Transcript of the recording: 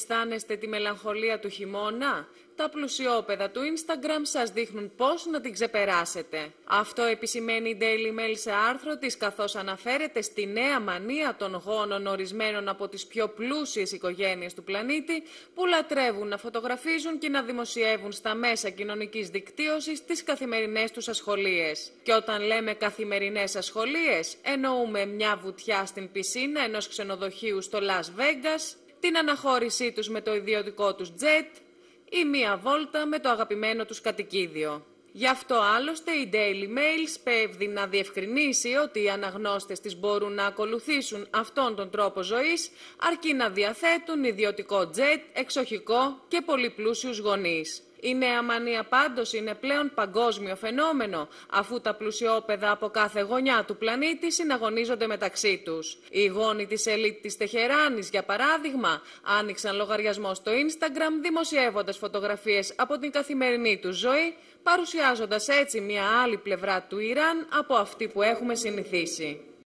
Αισθάνεστε τη μελαγχολία του χειμώνα? Τα πλουσιόπεδα του Instagram σας δείχνουν πώς να την ξεπεράσετε. Αυτό επισημαίνει η Daily Mail σε άρθρο της καθώς αναφέρεται στη νέα μανία των γόνων ορισμένων από τις πιο πλούσιες οικογένειες του πλανήτη που λατρεύουν να φωτογραφίζουν και να δημοσιεύουν στα μέσα κοινωνικής δικτύωσης τις καθημερινές τους ασχολίες. Και όταν λέμε καθημερινές ασχολίες εννοούμε μια βουτιά στην πισίνα ενός ξενοδοχείου στο Las Vegas, την αναχώρησή τους με το ιδιωτικό τους τζετ ή μία βόλτα με το αγαπημένο τους κατοικίδιο. Γι' αυτό άλλωστε η Daily Mail σπέβδει να διευκρινίσει ότι οι αναγνώστες της μπορούν να ακολουθήσουν αυτόν τον τρόπο ζωής αρκεί να διαθέτουν ιδιωτικό τζετ, εξοχικό και πολυπλούσιους γονείς. Η νέα μανία πάντως είναι πλέον παγκόσμιο φαινόμενο, αφού τα πλουσιόπεδα από κάθε γωνιά του πλανήτη συναγωνίζονται μεταξύ τους. Οι γόνοι της ελίτ της Τεχεράνης, για παράδειγμα, άνοιξαν λογαριασμό στο Instagram δημοσιεύοντας φωτογραφίες από την καθημερινή τους ζωή, παρουσιάζοντας έτσι μια άλλη πλευρά του Ιράν από αυτή που έχουμε συνηθίσει.